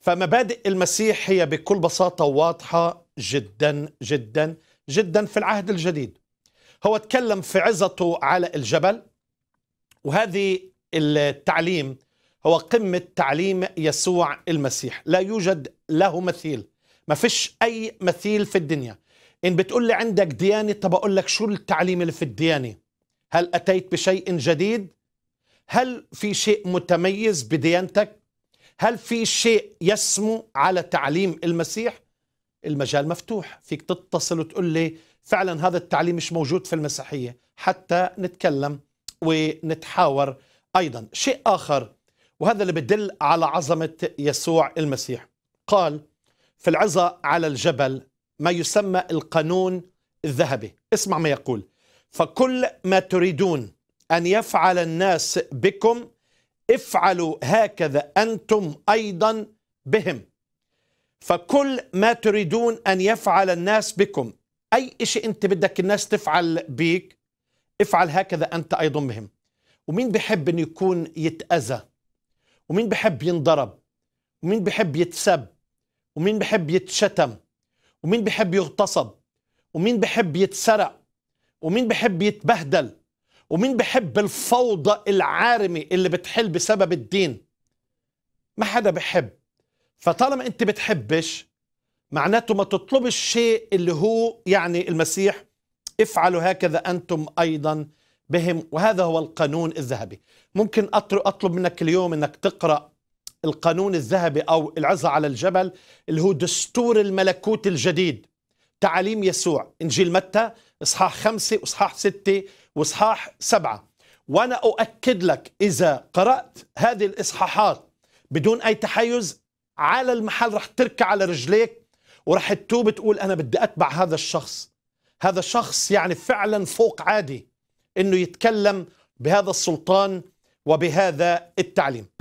فمبادئ المسيح هي بكل بساطه واضحه جدا جدا جدا في العهد الجديد هو تكلم في عزته على الجبل وهذه التعليم هو قمة تعليم يسوع المسيح لا يوجد له مثيل ما فيش أي مثيل في الدنيا إن بتقول لي عندك ديانة طب أقول لك شو التعليم اللي في الديانة هل أتيت بشيء جديد هل في شيء متميز بديانتك هل في شيء يسمو على تعليم المسيح المجال مفتوح فيك تتصل وتقول لي فعلا هذا التعليم مش موجود في المسيحية حتى نتكلم ونتحاور أيضا شيء آخر وهذا اللي بدل على عظمة يسوع المسيح قال في العظة على الجبل ما يسمى القانون الذهبي اسمع ما يقول فكل ما تريدون أن يفعل الناس بكم افعلوا هكذا أنتم أيضا بهم فكل ما تريدون أن يفعل الناس بكم أي شيء أنت بدك الناس تفعل بيك افعل هكذا أنت أيضا بهم ومين بحب أن يكون يتأذى ومين بحب ينضرب ومين بحب يتسب ومين بحب يتشتم ومين بحب يغتصب ومين بحب يتسرق ومين بحب يتبهدل ومين بيحب الفوضى العارمة اللي بتحل بسبب الدين ما حدا بحب فطالما انت بتحبش معناته ما تطلبش الشيء اللي هو يعني المسيح افعلوا هكذا انتم ايضا بهم وهذا هو القانون الذهبي ممكن اطلب منك اليوم انك تقرا القانون الذهبي او العزة على الجبل اللي هو دستور الملكوت الجديد تعاليم يسوع انجيل متى اصحاح خمسة واصحاح ستة واصحاح سبعة وانا اؤكد لك اذا قرات هذه الاصحاحات بدون اي تحيز على المحل رح تركع على رجليك ورح تتوب تقول انا بدي اتبع هذا الشخص هذا الشخص يعني فعلا فوق عادي انه يتكلم بهذا السلطان وبهذا التعليم